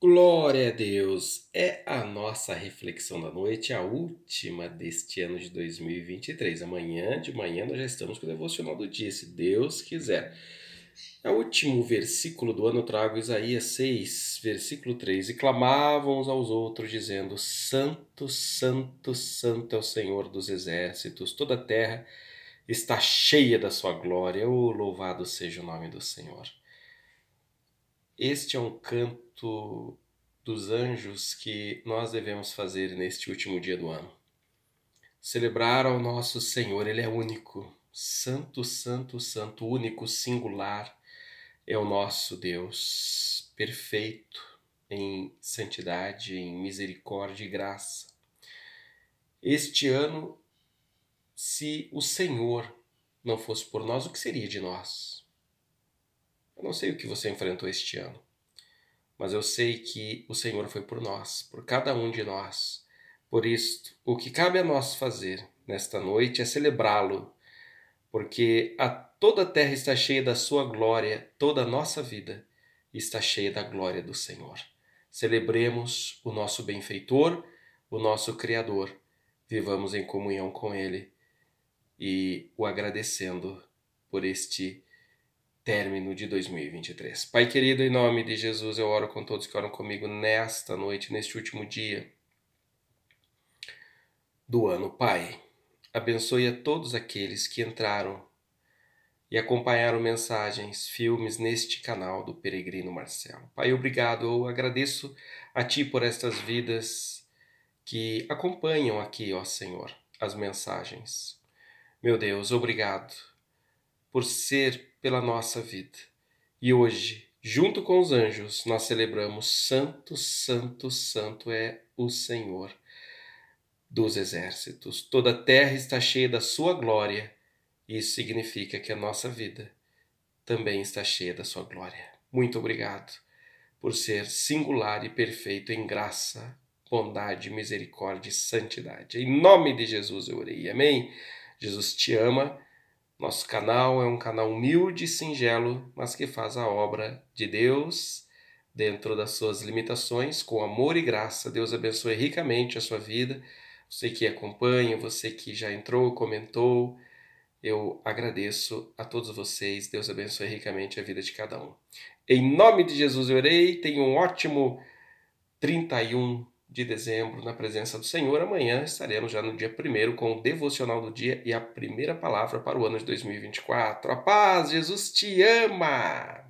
Glória a Deus! É a nossa reflexão da noite, a última deste ano de 2023. Amanhã de manhã nós já estamos com o devocional do dia, se Deus quiser. É o último versículo do ano eu trago Isaías 6, versículo 3. E clamavam uns aos outros, dizendo: Santo, Santo, Santo é o Senhor dos exércitos, toda a terra está cheia da sua glória. Oh, louvado seja o nome do Senhor. Este é um canto dos anjos que nós devemos fazer neste último dia do ano. Celebrar ao nosso Senhor, Ele é único, santo, santo, santo, único, singular, é o nosso Deus, perfeito em santidade, em misericórdia e graça. Este ano, se o Senhor não fosse por nós, o que seria de nós? Eu não sei o que você enfrentou este ano, mas eu sei que o Senhor foi por nós, por cada um de nós. Por isto, o que cabe a nós fazer nesta noite é celebrá-lo, porque a toda a terra está cheia da sua glória, toda a nossa vida está cheia da glória do Senhor. Celebremos o nosso benfeitor, o nosso Criador. Vivamos em comunhão com Ele e o agradecendo por este término de 2023. Pai querido, em nome de Jesus, eu oro com todos que oram comigo nesta noite, neste último dia do ano. Pai, abençoe a todos aqueles que entraram e acompanharam mensagens, filmes neste canal do Peregrino Marcelo. Pai, obrigado, eu agradeço a Ti por estas vidas que acompanham aqui, ó Senhor, as mensagens. Meu Deus, obrigado por ser pela nossa vida. E hoje, junto com os anjos, nós celebramos Santo, Santo, Santo é o Senhor dos exércitos. Toda a terra está cheia da sua glória. Isso significa que a nossa vida também está cheia da sua glória. Muito obrigado por ser singular e perfeito em graça, bondade, misericórdia e santidade. Em nome de Jesus eu orei. Amém. Jesus te ama nosso canal é um canal humilde e singelo, mas que faz a obra de Deus dentro das suas limitações, com amor e graça. Deus abençoe ricamente a sua vida. Você que acompanha, você que já entrou, comentou, eu agradeço a todos vocês. Deus abençoe ricamente a vida de cada um. Em nome de Jesus eu orei. Tenha um ótimo 31 de dezembro na presença do Senhor. Amanhã estaremos já no dia primeiro com o devocional do dia e a primeira palavra para o ano de 2024. A paz, Jesus te ama!